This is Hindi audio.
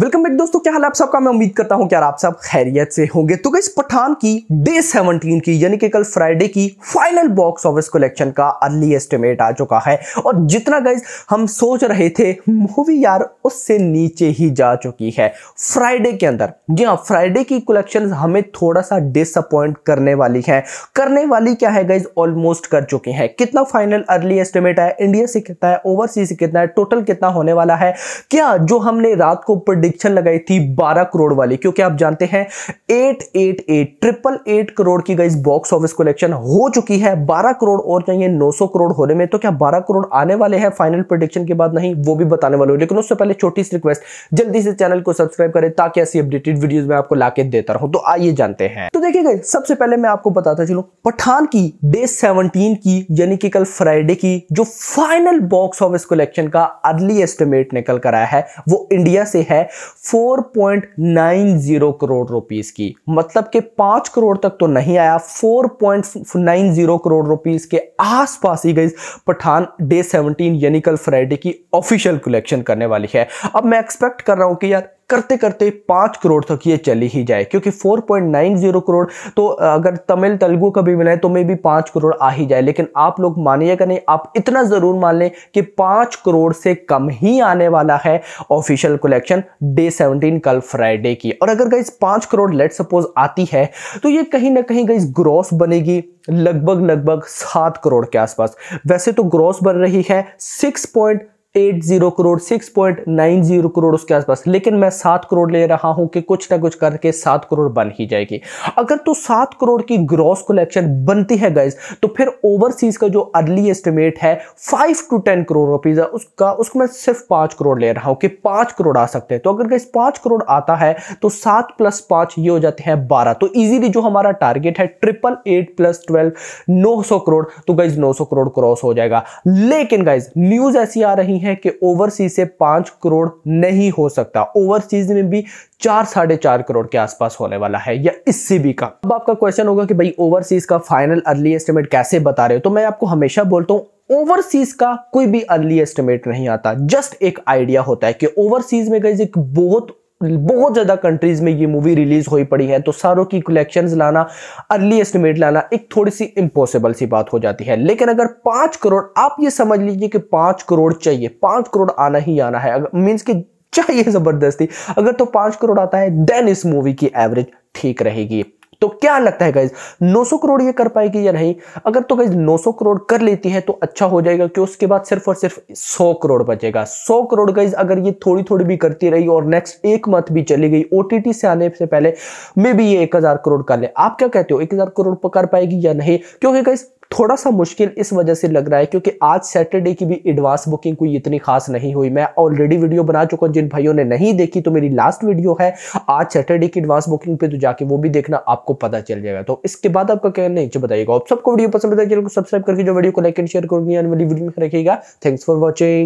वेलकम बैक दोस्तों क्या हाल है आप सबका मैं उम्मीद करता हूं कि आप सब खैरियत से होंगे तो इस पठान की डे 17 की यानी कि कल फ्राइडे की फाइनल बॉक्स ऑफिस कलेक्शन का अर्ली एस्टिमेट आ चुका है और जितना गाइज हम सोच रहे थे मूवी यार उससे नीचे ही जा चुकी है फ्राइडे के अंदर जी हाँ फ्राइडे की कलेक्शन हमें थोड़ा सा डिसअपॉइंट करने वाली है करने वाली क्या है गाइज ऑलमोस्ट कर चुके हैं कितना फाइनल अर्ली एस्टिमेट है इंडिया से कितना है ओवरसीज से कितना है टोटल कितना होने वाला है क्या जो हमने रात को प्रोडिक्शन लगाई थी 12 करोड़ वाली क्योंकि आप जानते हैं 888 ट्रिपल एट करोड़ की गई बॉक्स ऑफिस कलेक्शन हो चुकी है 12 करोड़ और चाहिए 900 करोड़ होने में तो क्या 12 करोड़ आने वाले हैं फाइनल प्रोडिक्शन के बाद नहीं वो भी बताने वाले लेकिन उससे पहले छोटी सी रिक्वेस्ट जल्दी से चैनल को सब्सक्राइब करें ताकि ऐसी अपडेटेड वीडियो में आपको लाके देता रहूं तो आइए जानते हैं तो देखिए गए सबसे पहले मैं आपको बताता चलू पठान की डे सेवनटीन की यानी कि कल फ्राइडे की जो फाइनल बॉक्स ऑफिस कलेक्शन का अर्ली एस्टिमेट निकल कर आया है वो इंडिया से है 4.90 करोड़ रुपीस की मतलब कि पांच करोड़ तक तो नहीं आया 4.90 करोड़ रुपीस के आसपास ही गई पठान डे 17 यानी कल फ्राइडे की ऑफिशियल कलेक्शन करने वाली है अब मैं एक्सपेक्ट कर रहा हूं कि यार करते करते पाँच करोड़ तक ये चली ही जाए क्योंकि 4.90 करोड़ तो अगर तमिल तेलुगु का भी मिलाए तो मे भी पाँच करोड़ आ ही जाए लेकिन आप लोग मानिएगा नहीं आप इतना ज़रूर मान लें कि पाँच करोड़ से कम ही आने वाला है ऑफिशियल कलेक्शन डे 17 कल फ्राइडे की और अगर गई पाँच करोड़ लेट सपोज आती है तो ये कहीं ना कहीं गई ग्रॉस बनेगी लगभग लगभग सात करोड़ के आसपास वैसे तो ग्रॉस बन रही है six point eight zero crore six point nine zero crore उसके आसपास लेकिन मैं सात करोड़ ले रहा हूं कि कुछ ना कुछ करके सात करोड़ बन ही जाएगी अगर तो सात करोड़ की ग्रॉस कलेक्शन बनती है गाइज तो फिर ओवरसीज का जो अर्ली एस्टिमेट है five to ten crore rupees है उसका उसको मैं सिर्फ पांच करोड़ ले रहा हूं कि पांच करोड़ आ सकते हैं तो अगर गाइज पांच करोड़ आता है तो सात प्लस पांच ये हो जाते हैं बारह तो ईजिली जो हमारा टारगेट है ट्रिपल एट प्लस ट्वेल्व नौ सौ करोड़ तो गाइज नौ सौ करोड़ क्रॉस हो जाएगा लेकिन गाइज न्यूज ऐसी आ रही है है कि ओवरसीज से पांच करोड़ नहीं हो सकता ओवरसीज में भी चार साढ़े चार करोड़ के आसपास होने वाला है या इससे भी कम अब आपका क्वेश्चन होगा कि भाई ओवरसीज का फाइनल अर्ली एस्टिमेट कैसे बता रहे हो तो मैं आपको हमेशा बोलता हूं ओवरसीज का कोई भी अर्ली एस्टिमेट नहीं आता जस्ट एक आइडिया होता है कि ओवरसीज में गई एक बहुत बहुत ज़्यादा कंट्रीज में ये मूवी रिलीज हुई पड़ी है तो सारों की कलेक्शंस लाना अर्ली एस्टिमेट लाना एक थोड़ी सी इंपॉसिबल सी बात हो जाती है लेकिन अगर पांच करोड़ आप ये समझ लीजिए कि पांच करोड़ चाहिए पांच करोड़ आना ही आना है मीन्स कि चाहिए ज़बरदस्ती अगर तो पांच करोड़ आता है देन इस मूवी की एवरेज ठीक रहेगी तो क्या लगता है गाइज 900 करोड़ ये कर पाएगी या नहीं अगर तो गाइज 900 करोड़ कर लेती है तो अच्छा हो जाएगा क्योंकि उसके बाद सिर्फ और सिर्फ 100 करोड़ बचेगा 100 करोड़ गाइज अगर ये थोड़ी थोड़ी भी करती रही और नेक्स्ट एक मंथ भी चली गई ओ से आने से पहले मे भी ये एक करोड़ कर ले आप क्या कहते हो एक करोड़ कर पाएगी या नहीं क्योंकि गाइज थोड़ा सा मुश्किल इस वजह से लग रहा है क्योंकि आज सैटरडे की भी एडवांस बुकिंग कोई इतनी खास नहीं हुई मैं ऑलरेडी वीडियो बना चुका हूँ जिन भाइयों ने नहीं देखी तो मेरी लास्ट वीडियो है आज सैटरडे की एडवांस बुकिंग पे तो जाके वो भी देखना आपको पता चल जाएगा तो इसके बाद आपका क्या नीचे बताइएगा आप सबको वीडियो पसंद आता है सब्सक्राइब करके जो वीडियो को लाइक एंड शेयर करूंगी आने वाली वीडियो में रखिएगा थैंक्स फॉर वॉचिंग